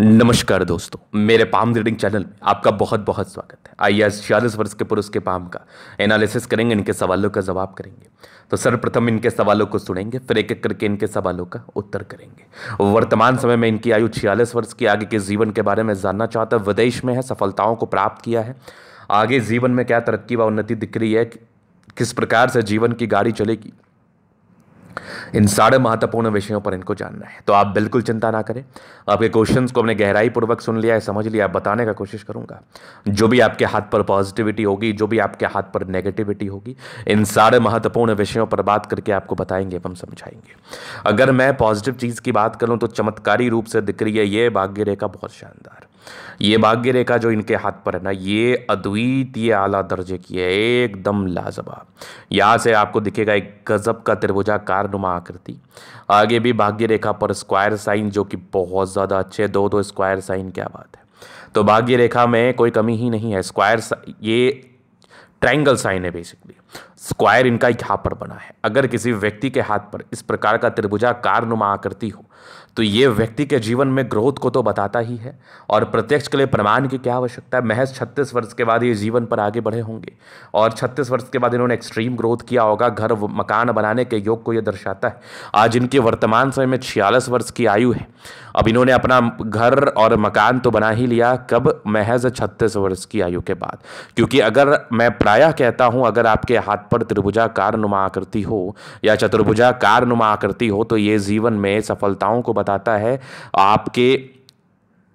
नमस्कार दोस्तों मेरे पाम रीडिंग चैनल में आपका बहुत बहुत स्वागत है आइए आज छियालीस वर्ष के पुरुष के पाम का एनालिसिस करेंगे इनके सवालों का जवाब करेंगे तो सर्वप्रथम इनके सवालों को सुनेंगे फिर एक एक करके इनके सवालों का उत्तर करेंगे वर्तमान समय में इनकी आयु छियालीस वर्ष की आगे के जीवन के बारे में जानना चाहता है विदेश में है सफलताओं को प्राप्त किया है आगे जीवन में क्या तरक्की व उन्नति दिख रही है किस प्रकार से जीवन की गाड़ी चलेगी इन सारे महत्वपूर्ण विषयों पर इनको जानना है तो आप बिल्कुल चिंता ना करें आपके क्वेश्चंस को हमने गहराई पूर्वक सुन लिया है समझ लिया आप बताने का कोशिश करूंगा जो भी आपके हाथ पर पॉजिटिविटी होगी जो भी आपके हाथ पर नेगेटिविटी होगी इन सारे महत्वपूर्ण विषयों पर बात करके आपको बताएंगे एवं समझाएंगे अगर मैं पॉजिटिव चीज़ की बात करूँ तो चमत्कारी रूप से दिख रही है ये भाग्य रेखा बहुत शानदार ये भाग्य रेखा जो इनके हाथ पर है ना ये अद्वितीय आला दर्जे की है एकदम लाजवाब यहाँ से आपको दिखेगा एक गज़ब का त्रिभुजाकार नुमा आकृति आगे भी भाग्य रेखा पर स्क्वायर साइन जो कि बहुत ज़्यादा अच्छे दो दो स्क्वायर साइन क्या बात है तो भाग्य रेखा में कोई कमी ही नहीं है स्क्वायर ये ट्रायंगल साइन है बेसिकली स्क्वायर इनका यहाँ पर बना है अगर किसी व्यक्ति के हाथ पर इस प्रकार का त्रिभुजाकार नुमा आकृति हो तो ये व्यक्ति के जीवन में ग्रोथ को तो बताता ही है और प्रत्यक्ष के लिए प्रमाण की क्या आवश्यकता है महज छत्तीस वर्ष के बाद ये जीवन पर आगे बढ़े होंगे और छत्तीस वर्ष के बाद इन्होंने एक्सट्रीम ग्रोथ किया होगा घर मकान बनाने के योग को यह दर्शाता है आज इनके वर्तमान समय में छियालीस वर्ष की आयु है अब इन्होंने अपना घर और मकान तो बना ही लिया कब महज छत्तीस वर्ष की आयु के बाद क्योंकि अगर मैं प्रायः कहता हूँ अगर आपके हाथ पर त्रिभुजा कार नुमा आकृति हो या चतुर्भुजा कार नुमा आकृति हो तो ये जीवन में सफलताओं को बता बताता है आपके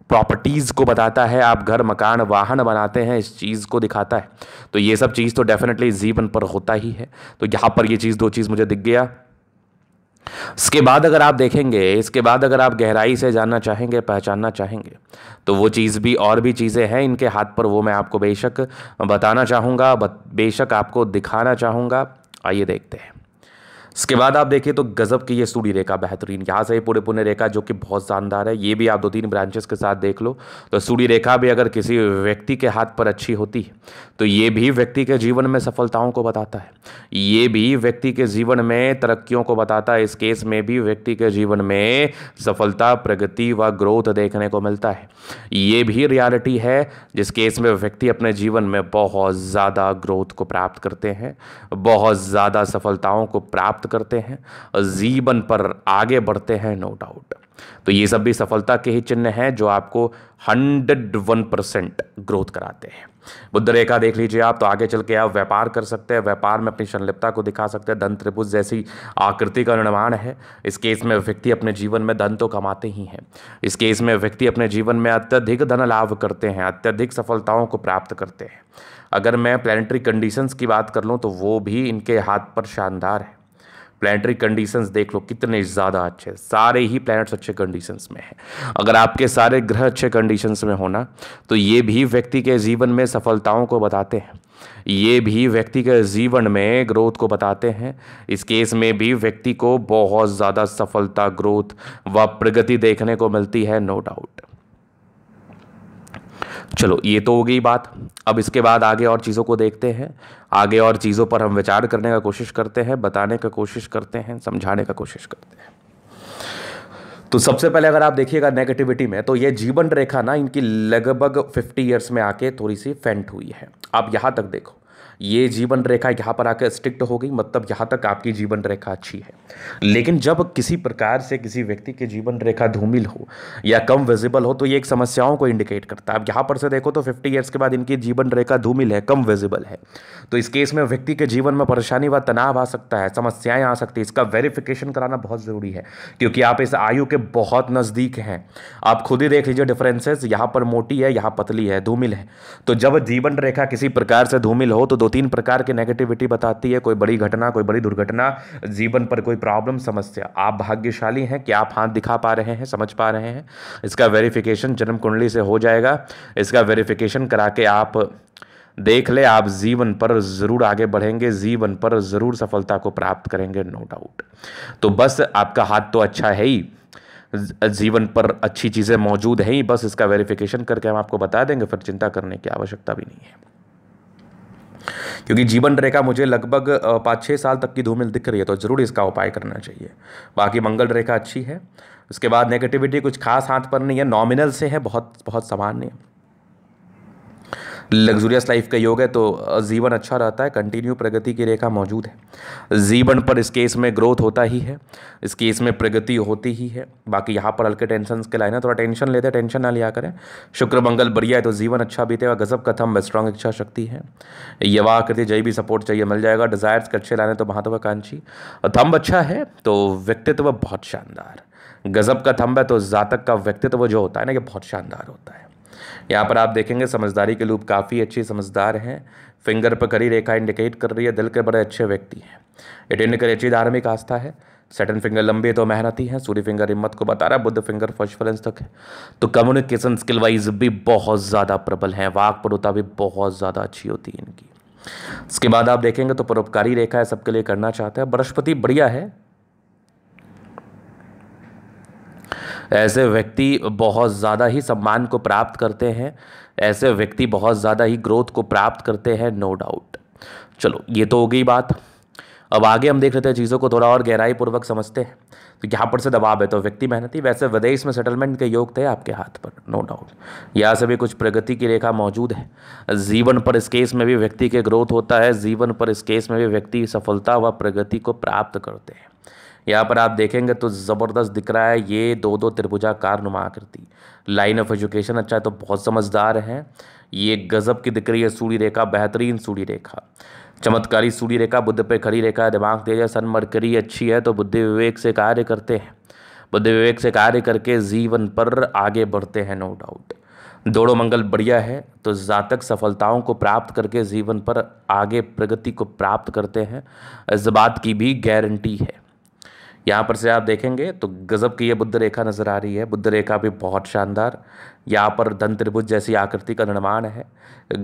प्रॉपर्टीज़ को बताता है आप घर मकान वाहन बनाते हैं इस चीज़ को दिखाता है तो ये सब चीज़ तो डेफिनेटली जीवन पर होता ही है तो यहाँ पर ये चीज़ दो चीज़ मुझे दिख गया इसके बाद अगर आप देखेंगे इसके बाद अगर आप गहराई से जानना चाहेंगे पहचानना चाहेंगे तो वो चीज़ भी और भी चीज़ें हैं इनके हाथ पर वो मैं आपको बेशक बताना चाहूँगा बेशक आपको दिखाना चाहूँगा आइए देखते हैं इसके बाद आप देखिए तो गज़ब की ये सूढ़ी रेखा बेहतरीन यहाँ से ही पूरे पुणे रेखा जो कि बहुत शानदार है ये भी आप दो तीन ब्रांचेस के साथ देख लो तो सूढ़ी रेखा भी अगर किसी व्यक्ति के हाथ पर अच्छी होती है तो ये भी व्यक्ति के जीवन में सफलताओं को बताता है ये भी व्यक्ति के जीवन में तरक्कियों को बताता है इस केस में भी व्यक्ति के जीवन में सफलता प्रगति व ग्रोथ देखने को मिलता है ये भी रियालिटी है जिस केस में व्यक्ति अपने जीवन में बहुत ज़्यादा ग्रोथ को प्राप्त करते हैं बहुत ज़्यादा सफलताओं को प्राप्त प्राप्त करते हैं जीवन पर आगे बढ़ते हैं नो डाउट तो ये सब भी सफलता के ही चिन्ह हैं जो आपको हंड्रेड वन परसेंट ग्रोथ कराते हैं बुद्ध रेखा देख लीजिए आप तो आगे चल के आप व्यापार कर सकते हैं व्यापार में अपनी संलिप्तता को दिखा सकते हैं धन त्रिभुज जैसी आकृति का निर्माण है इस केस में व्यक्ति अपने जीवन में धन तो कमाते ही हैं इस केस में व्यक्ति अपने जीवन में अत्यधिक धन लाभ करते हैं अत्यधिक सफलताओं को प्राप्त करते हैं अगर मैं प्लानिटरी कंडीशंस की बात कर लूँ तो वो भी इनके हाथ पर शानदार है प्लानटरी कंडीशंस देख लो कितने ज़्यादा अच्छे सारे ही प्लैनेट्स अच्छे कंडीशंस में हैं अगर आपके सारे ग्रह अच्छे कंडीशंस में होना तो ये भी व्यक्ति के जीवन में सफलताओं को बताते हैं ये भी व्यक्ति के जीवन में ग्रोथ को बताते हैं इस केस में भी व्यक्ति को बहुत ज़्यादा सफलता ग्रोथ व प्रगति देखने को मिलती है नो डाउट चलो ये तो हो गई बात अब इसके बाद आगे और चीज़ों को देखते हैं आगे और चीज़ों पर हम विचार करने का कोशिश करते हैं बताने का कोशिश करते हैं समझाने का कोशिश करते हैं तो सबसे पहले अगर आप देखिएगा नेगेटिविटी में तो ये जीवन रेखा ना इनकी लगभग 50 ईयर्स में आके थोड़ी सी फेंट हुई है आप यहाँ तक देखो ये जीवन रेखा यहाँ पर आकर स्ट्रिक्ट हो गई मतलब यहाँ तक आपकी जीवन रेखा अच्छी है लेकिन जब किसी प्रकार से किसी व्यक्ति की जीवन रेखा धूमिल हो या कम विजिबल हो तो ये एक समस्याओं को इंडिकेट करता है अब यहाँ पर से देखो तो फिफ्टी ईयर्स के बाद इनकी जीवन रेखा धूमिल है कम विजिबल है तो इस केस में व्यक्ति के जीवन में परेशानी व तनाव आ सकता है समस्याएं आ सकती है इसका वेरिफिकेशन कराना बहुत ज़रूरी है क्योंकि आप इस आयु के बहुत नज़दीक हैं आप खुद ही देख लीजिए डिफरेंसेस यहाँ पर मोटी है यहाँ पतली है धूमिल है तो जब जीवन रेखा किसी प्रकार से धूमिल हो तो दो तीन प्रकार के नेगेटिविटी बताती है कोई बड़ी घटना कोई बड़ी दुर्घटना जीवन पर कोई प्रॉब्लम समस्या आप भाग्यशाली हैं कि आप हाथ दिखा पा रहे हैं समझ पा रहे हैं इसका वेरिफिकेशन जन्म कुंडली से हो जाएगा इसका वेरिफिकेशन करा के आप देख ले आप जीवन पर ज़रूर आगे बढ़ेंगे जीवन पर ज़रूर सफलता को प्राप्त करेंगे नो डाउट तो बस आपका हाथ तो अच्छा है ही जीवन पर अच्छी चीज़ें मौजूद हैं ही बस इसका वेरिफिकेशन करके हम आपको बता देंगे फिर चिंता करने की आवश्यकता भी नहीं है क्योंकि जीवन रेखा मुझे लगभग पाँच छः साल तक की धूमिल दिख रही है तो ज़रूर इसका उपाय करना चाहिए बाकी मंगल रेखा अच्छी है उसके बाद नेगेटिविटी कुछ खास हाथ पर नहीं है नॉमिनल से है बहुत बहुत सामान्य लग्जूरियस लाइफ का योग है तो जीवन अच्छा रहता है कंटिन्यू प्रगति की रेखा मौजूद है जीवन पर इस केस में ग्रोथ होता ही है इस केस में प्रगति होती ही है बाकी यहाँ पर हल्के टेंशन के लाइन है थोड़ा टेंशन लेते हैं टेंशन ना लिया करें शुक्र मंगल बढ़िया है तो जीवन अच्छा और गजब कथम स्ट्रांग इच्छा शक्ति है यवा कृति जय भी सपोर्ट चाहिए मिल जाएगा डिजायर्स के अच्छे लाने तो महत्वाकांक्षी थम्ब अच्छा है तो व्यक्तित्व बहुत शानदार गजब का थम्ब है तो जातक का व्यक्तित्व जो होता है ना ये बहुत शानदार होता है यहाँ पर आप देखेंगे समझदारी के लोग काफ़ी अच्छी समझदार हैं फिंगर पर करी रेखा इंडिकेट कर रही है दिल के बड़े अच्छे व्यक्ति हैं इटेंड करी अच्छी धार्मिक आस्था है सेटन फिंगर लंबी है तो मेहनती हैं सूर्य फिंगर हिम्मत को बता रहा है बुद्ध फिंगर फर्स्ट फ्लेंस तक है तो कम्युनिकेशन स्किल वाइज भी बहुत ज़्यादा प्रबल हैं वाक परुता भी बहुत ज़्यादा अच्छी होती है इनकी इसके बाद आप देखेंगे तो परोपकारी रेखा है सबके लिए करना चाहते हैं बृहस्पति बढ़िया है ऐसे व्यक्ति बहुत ज़्यादा ही सम्मान को प्राप्त करते हैं ऐसे व्यक्ति बहुत ज़्यादा ही ग्रोथ को प्राप्त करते हैं नो डाउट चलो ये तो हो गई बात अब आगे हम देख लेते हैं चीज़ों को थोड़ा और गहराई पूर्वक समझते हैं तो यहाँ पर से दबाव है तो व्यक्ति मेहनती वैसे विदेश में सेटलमेंट के योग थे आपके हाथ पर नो डाउट यहाँ से भी कुछ प्रगति की रेखा मौजूद है जीवन पर इस केस में भी व्यक्ति के ग्रोथ होता है जीवन पर इस केस में भी व्यक्ति सफलता व प्रगति को प्राप्त करते हैं यहाँ पर आप देखेंगे तो ज़बरदस्त दिख रहा है ये दो दो त्रिभुजाकार नुमा आकृति लाइन ऑफ एजुकेशन अच्छा है तो बहुत समझदार है ये गज़ब की दिख रही है सूर्य रेखा बेहतरीन सूर्य रेखा चमत्कारी सूर्य रेखा बुद्ध पे खड़ी रेखा दिमाग जाए सन मरकरी अच्छी है तो बुद्धि विवेक से कार्य करते हैं बुद्धि विवेक से कार्य करके जीवन पर आगे बढ़ते हैं नो डाउट दोड़ो मंगल बढ़िया है तो जातक सफलताओं को प्राप्त करके जीवन पर आगे प्रगति को प्राप्त करते हैं इस बात की भी गारंटी है यहाँ पर से आप देखेंगे तो गज़ब की ये बुद्ध रेखा नज़र आ रही है बुद्ध रेखा भी बहुत शानदार यहाँ पर धन त्रिभुज जैसी आकृति का निर्माण है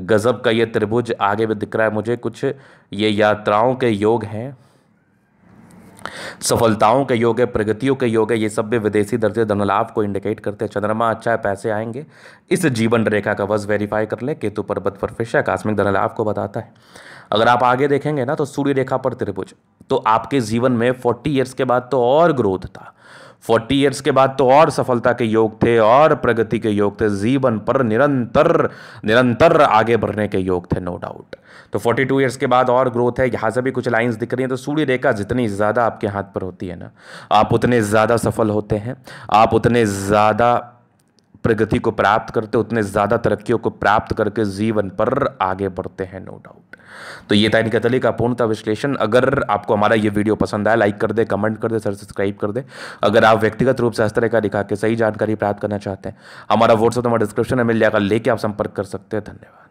गज़ब का ये त्रिभुज आगे भी दिख रहा है मुझे कुछ ये यात्राओं के योग हैं सफलताओं के योग है प्रगतियों के योग है ये सब भी विदेशी दर्जे धनलाभ को इंडिकेट करते हैं चंद्रमा अच्छा है पैसे आएंगे इस जीवन रेखा का वज वेरीफाई कर ले केतु पर्वत पर फिश आकस्मिक धनलाभ को बताता है अगर आप आगे देखेंगे ना तो सूर्य रेखा पर त्रिभुज तो आपके जीवन में फोर्टी ईयर्स के बाद तो और ग्रोथ था फोर्टी ईयर्स के बाद तो और सफलता के योग थे और प्रगति के योग थे जीवन पर निरंतर निरंतर आगे बढ़ने के योग थे नो डाउट तो फोर्टी टू ईयर्स के बाद और ग्रोथ है यहाँ से भी कुछ लाइंस दिख रही हैं तो सूर्य रेखा जितनी ज़्यादा आपके हाथ पर होती है ना आप उतने ज़्यादा सफल होते हैं आप उतने ज़्यादा प्रगति को प्राप्त करते उतने ज़्यादा तरक्कियों को प्राप्त करके जीवन पर आगे बढ़ते हैं नो डाउट तो ये था इनके तली का पूर्णतः विश्लेषण अगर आपको हमारा ये वीडियो पसंद आया लाइक कर दे कमेंट कर दे सर सब्सक्राइब कर दे अगर आप व्यक्तिगत रूप से इस का दिखा के सही जानकारी प्राप्त करना चाहते हैं हमारा व्हाट्सअप नंबर डिस्क्रिप्शन में मिल जाएगा लेके आप संपर्क कर सकते हैं धन्यवाद